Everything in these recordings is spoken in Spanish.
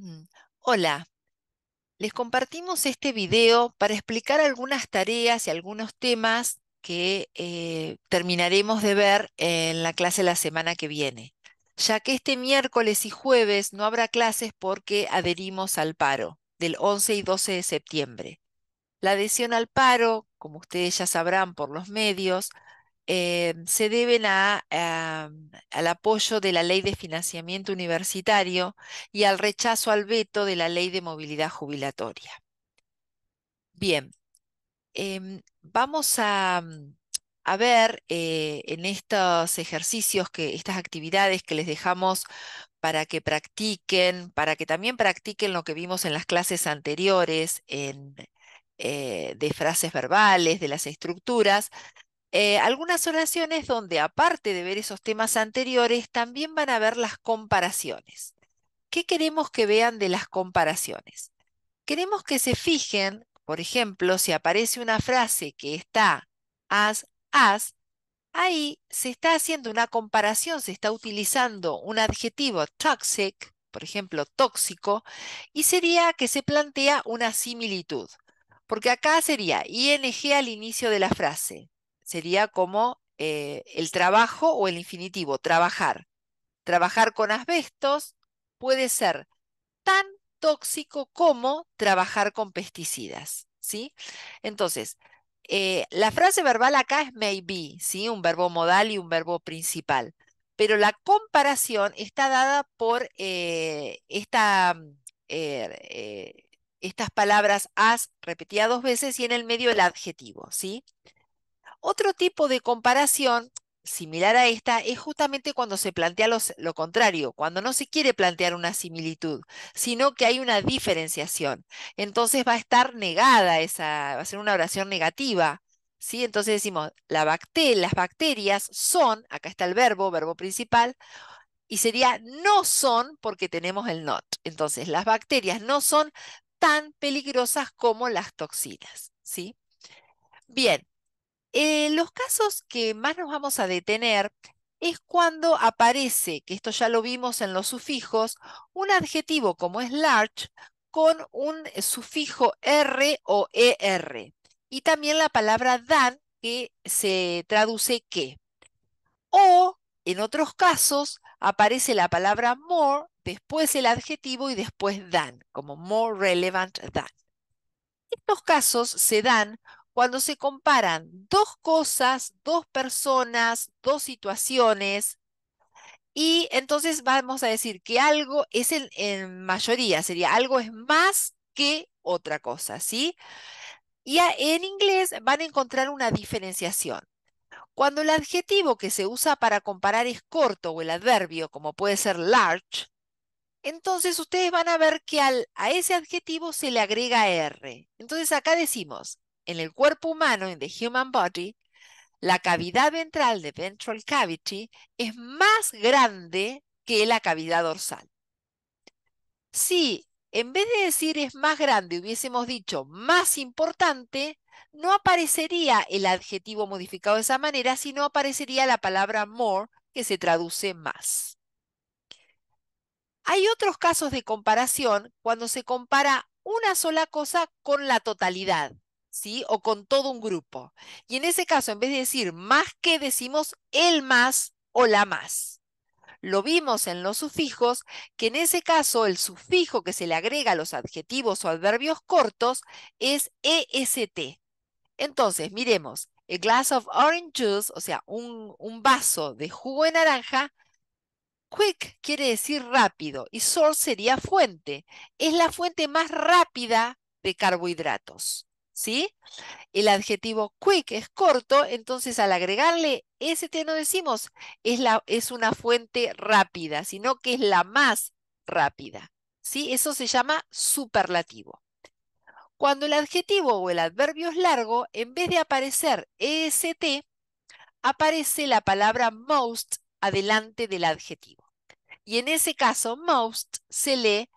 Mm, hola, les compartimos este video para explicar algunas tareas y algunos temas que eh, terminaremos de ver en la clase la semana que viene, ya que este miércoles y jueves no habrá clases porque adherimos al paro del 11 y 12 de septiembre. La adhesión al paro, como ustedes ya sabrán por los medios, eh, se deben al apoyo de la ley de financiamiento universitario y al rechazo al veto de la ley de movilidad jubilatoria. Bien, em, vamos a, ver eh, en estos ejercicios, que, estas actividades que les dejamos para que practiquen, para que también practiquen lo que vimos en las clases anteriores en, eh, de frases verbales, de las estructuras, eh, algunas oraciones donde aparte de ver esos temas anteriores, también van a ver las comparaciones. ¿Qué queremos que vean de las comparaciones? Queremos que se fijen, por ejemplo, si aparece una frase que está as, as, ahí se está haciendo una comparación, se está utilizando un adjetivo toxic, por ejemplo, tóxico, y sería que se plantea una similitud, porque acá sería ing al inicio de la frase, sería como eh, el trabajo o el infinitivo, trabajar. Trabajar con asbestos puede ser tan tóxico como trabajar con pesticidas, ¿sí? Entonces, eh, la frase verbal acá es maybe, ¿sí? Un verbo modal y un verbo principal. Pero la comparación está dada por eh, esta, mm, er, estas palabras as repetidas dos veces y en el medio el adjetivo, ¿sí? Otro tipo de comparación similar a esta es justamente cuando se plantea lo contrario, cuando no se quiere plantear una similitud, sino que hay una diferenciación. Entonces va a estar negada esa, va a ser una oración negativa. ¿sí? Entonces decimos, la las bacterias son, acá está el verbo, verbo principal, y sería no son porque tenemos el not. Entonces, las bacterias no son tan peligrosas como las toxinas. ¿sí? Bien, eh, los casos que más nos vamos a detener es cuando aparece, que esto ya lo vimos en los sufijos, un adjetivo como es large con un sufijo r o er. Y también la palabra dan que se traduce que. O en otros casos aparece la palabra more, después el adjetivo y después dan, como more relevant than. Estos casos se dan cuando se comparan dos cosas, dos personas, dos situaciones, y entonces vamos a decir que algo es en mayoría, sería algo es más que otra cosa, ¿sí? Y en inglés van a encontrar una diferenciación. Cuando el adjetivo que se usa para comparar es corto o el adverbio, como puede ser large, entonces ustedes van a ver que a ese adjetivo se le agrega R. Entonces acá decimos, en el cuerpo humano, en the human body, la cavidad ventral, the ventral cavity, es más grande que la cavidad dorsal. Si en vez de decir es más grande hubiésemos dicho más importante, no aparecería el adjetivo modificado de esa manera, sino aparecería la palabra more, que se traduce más. Hay otros casos de comparación cuando se compara una sola cosa con la totalidad. O con todo un grupo. Y en ese caso, en vez de decir más que, decimos el más o la más. Lo vimos en los sufijos, que en ese caso el sufijo que se le agrega a los adjetivos o adverbios cortos es EST. Entonces, miremos, a glass of orange juice, o sea, un, un vaso de jugo de naranja, Quick quiere decir rápido y source sería fuente. Es la fuente más rápida de carbohidratos. ¿sí? El adjetivo quick es corto, entonces al agregarle ST no decimos es, es una fuente rápida, sino que es la más rápida, ¿sí? Eso se llama superlativo. Cuando el adjetivo o el adverbio es largo, en vez de aparecer EST, aparece la palabra most adelante del adjetivo. Y en ese caso, most se lee,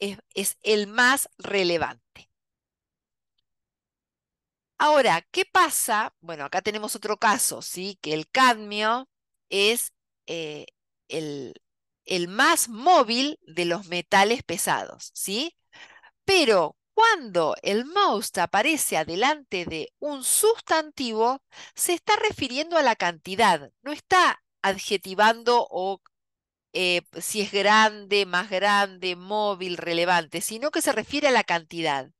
e, es el más relevante. Ahora, ¿qué pasa? Bueno, acá tenemos otro caso, ¿sí? Que el cadmio es eh, el, más móvil de los metales pesados, ¿sí? Pero cuando el most aparece adelante de un sustantivo, se está refiriendo a la cantidad, no está adjetivando o eh, si es grande, más grande, móvil, relevante, sino que se refiere a la cantidad.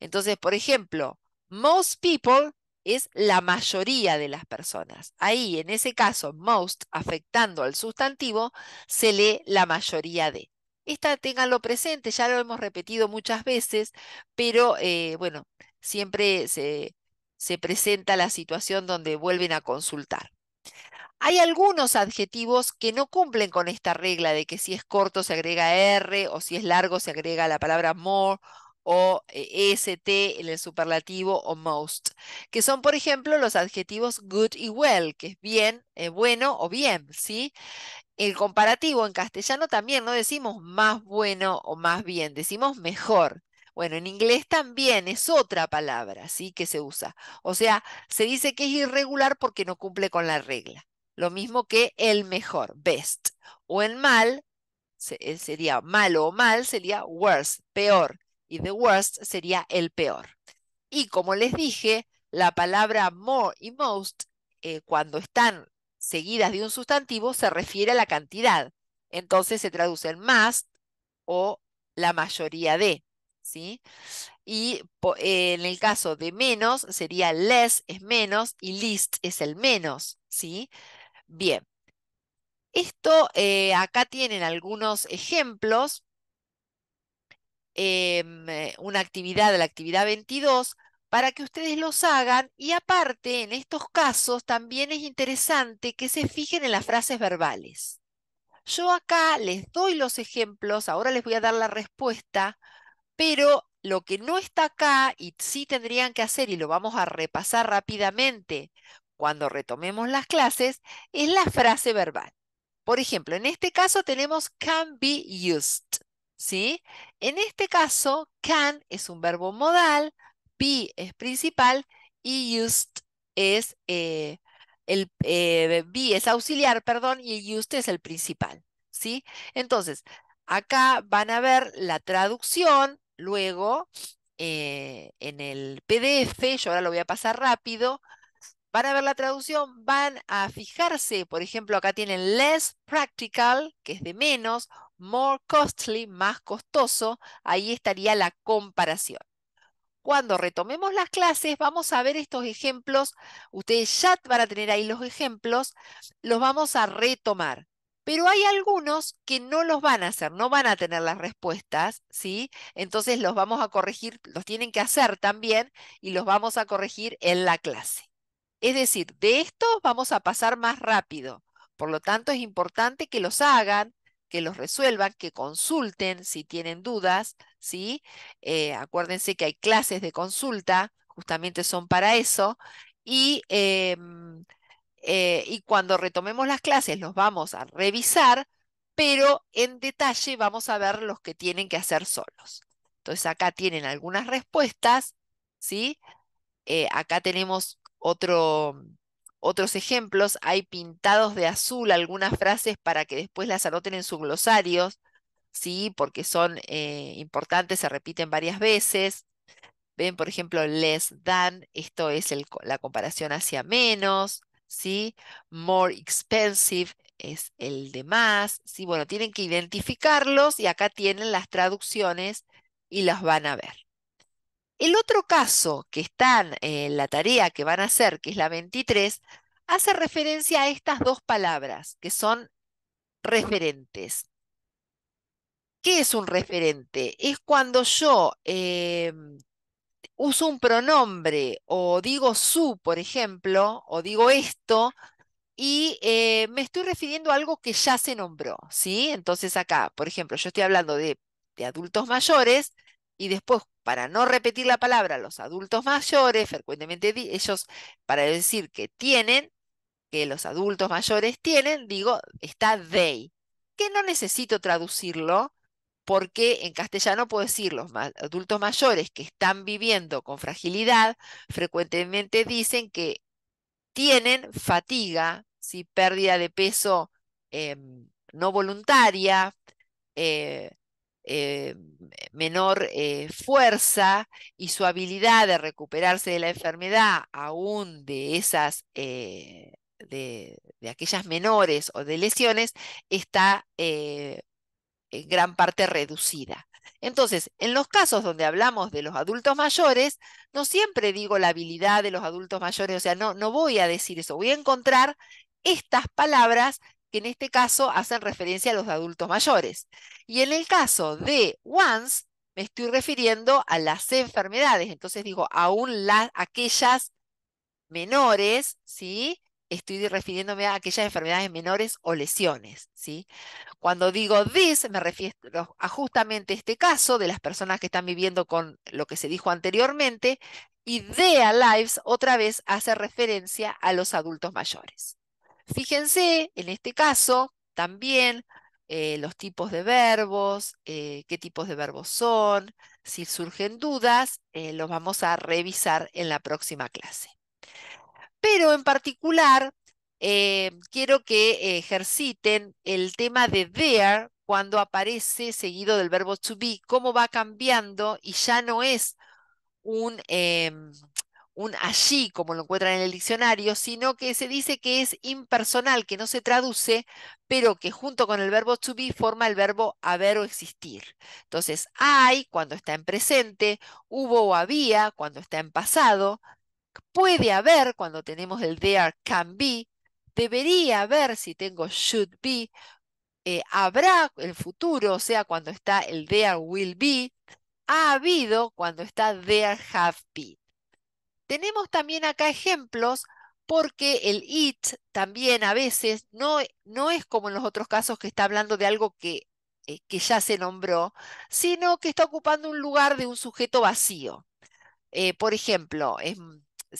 Entonces, por ejemplo, Most people es la mayoría de las personas. Ahí, en ese caso, most afectando al sustantivo, se lee la mayoría de. Esta ténganlo presente, ya lo hemos repetido muchas veces, pero eh, bueno, siempre se, se presenta la situación donde vuelven a consultar. Hay algunos adjetivos que no cumplen con esta regla de que si es corto se agrega R o si es largo se agrega la palabra more o e, est en el superlativo o most, que son, por ejemplo, los adjetivos good y well, que es bien, eh, bueno o bien, ¿sí? El comparativo en castellano también no decimos más bueno o más bien, decimos mejor. Bueno, en inglés también es otra palabra, ¿sí? Que se usa. O sea, se dice que es irregular porque no cumple con la regla. Lo mismo que el mejor, best. O el mal, eh, sería malo o mal, sería worse, peor y the worst sería el peor. Y como les dije, la palabra more y most, eh, cuando están seguidas de un sustantivo, se refiere a la cantidad. Entonces se traduce en más o la mayoría de. ¿sí? Y en el caso de menos, sería less es menos y least es el menos. ¿sí? Bien. Esto, eh, acá tienen algunos ejemplos Em, eh, una actividad, de la actividad 22, para que ustedes los hagan y aparte, en estos casos también es interesante que se fijen en las frases verbales. Yo acá les doy los ejemplos, ahora les voy a dar la respuesta, pero lo que no está acá y sí tendrían que hacer, y lo vamos a repasar rápidamente cuando retomemos las clases, es la frase verbal. Por ejemplo, en este caso tenemos can be used. ¿sí? En este caso, can es un verbo modal, be es principal y used es eh, el eh, es auxiliar, perdón, y used es el principal, ¿sí? Entonces, acá van a ver la traducción luego eh, en el PDF, yo ahora lo voy a pasar rápido, van a ver la traducción, van a fijarse, por ejemplo, acá tienen less practical, que es de menos, more costly, más costoso, ahí estaría la comparación. Cuando retomemos las clases, vamos a ver estos ejemplos. Ustedes ya van a tener ahí los ejemplos. Los vamos a retomar. Pero hay algunos que no los van a hacer, no van a tener las respuestas, ¿sí? Entonces los vamos a corregir, los tienen que hacer también y los vamos a corregir en la clase. Es decir, de estos vamos a pasar más rápido. Por lo tanto, es importante que los hagan, que los resuelvan, que consulten si tienen dudas, ¿sí? Eh, acuérdense que hay clases de consulta, justamente son para eso, y, em, eh, y cuando retomemos las clases los vamos a revisar, pero en detalle vamos a ver los que tienen que hacer solos. Entonces acá tienen algunas respuestas, ¿sí? Eh, acá tenemos otro, otros ejemplos, hay pintados de azul algunas frases para que después las anoten en sus glosarios, ¿sí? porque son eh, importantes, se repiten varias veces. Ven, por ejemplo, les dan, esto es la comparación hacia menos, ¿sí? More expensive es el de más, ¿sí? Bueno, tienen que identificarlos y acá tienen las traducciones y las van a ver. El otro caso que está en la tarea que van a hacer, que es la 23, hace referencia a estas dos palabras que son referentes. ¿Qué es un referente? Es cuando yo eh, uso un pronombre o digo su, por ejemplo, o digo esto, y eh, me estoy refiriendo a algo que ya se nombró, Entonces acá, por ejemplo, yo estoy hablando de adultos mayores, y después, para no repetir la palabra, los adultos mayores, frecuentemente ellos, para decir que tienen, que los adultos mayores tienen, digo, está they, que no necesito traducirlo porque en castellano puedo decir los adultos mayores que están viviendo con fragilidad, frecuentemente dicen que tienen fatiga, pérdida de peso em, no voluntaria, eh, eh, menor eh, fuerza y su habilidad de recuperarse de la enfermedad, aún de esas, eh, de, aquellas menores o de lesiones, está en gran parte reducida. Entonces, en los casos donde hablamos de los adultos mayores, no siempre digo la habilidad de los adultos mayores, o sea, no, no voy a decir eso, voy a encontrar estas palabras que en este caso hacen referencia a los adultos mayores. Y en el caso de once, me estoy refiriendo a las enfermedades, entonces digo, aún las, aquellas menores, ¿sí? Estoy refiriéndome a aquellas enfermedades menores o lesiones, ¿sí? Cuando digo this, me refiero a justamente este caso de las personas que están viviendo con lo que se dijo anteriormente, y their lives otra vez hace referencia a los adultos mayores. Fíjense, en este caso, también eh, los tipos de verbos, eh, qué tipos de verbos son. Si surgen dudas, eh, los vamos a revisar en la próxima clase. Pero en particular, quiero que ejerciten el tema de there cuando aparece seguido del verbo to be, cómo va cambiando y ya no es un em, un allí como lo encuentran en el diccionario, sino que se dice que es impersonal, que no se traduce, pero que junto con el verbo to be forma el verbo haber o existir. Entonces, hay cuando está en presente, hubo o había cuando está en pasado, puede haber cuando tenemos el there can be, debería haber si tengo should be, eh, habrá el futuro, o sea, cuando está el there will be, ha habido cuando está there have been. Tenemos también acá ejemplos porque el it también a veces no, no es como en los otros casos que está hablando de algo que, eh, que ya se nombró, sino que está ocupando un lugar de un sujeto vacío. Eh, por ejemplo, mm,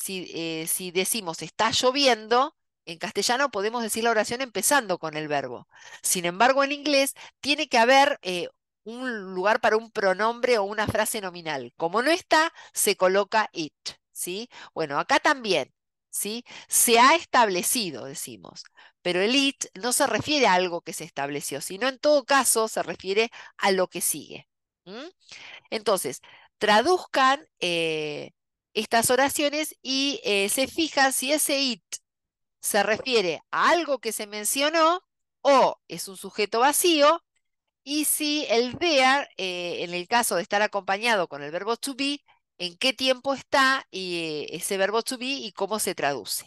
eh, si, decimos está lloviendo, en castellano podemos decir la oración empezando con el verbo. Sin embargo, en inglés tiene que haber un lugar para un pronombre o una frase nominal. Como no está, se coloca it. ¿sí? Bueno, acá también, ¿sí? Se ha establecido, decimos, pero el it no se refiere a algo que se estableció, sino en todo caso se refiere a lo que sigue. Entonces, traduzcan eh, estas oraciones y eh, se fijan si ese it se refiere a algo que se mencionó o es un sujeto vacío y si el there, eh, en el caso de estar acompañado con el verbo to be, en qué tiempo está eh, ese verbo to be y cómo se traduce.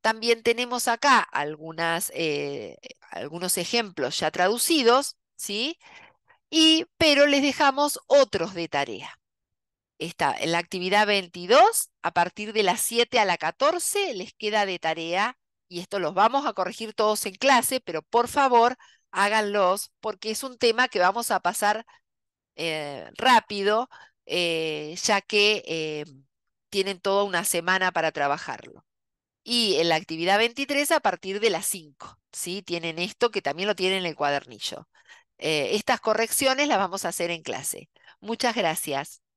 También tenemos acá eh, algunos ejemplos ya traducidos, ¿sí? Y, pero les dejamos otros de tarea. Está en la actividad 22, a partir de las 7 a la 14 les queda de tarea, y esto los vamos a corregir todos en clase, pero por favor háganlos porque es un tema que vamos a pasar eh, rápido eh, ya que eh, tienen toda una semana para trabajarlo. Y en la actividad 23 a partir de las 5, ¿sí? Tienen esto que también lo tienen en el cuadernillo. Eh, estas correcciones las vamos a hacer en clase. Muchas gracias.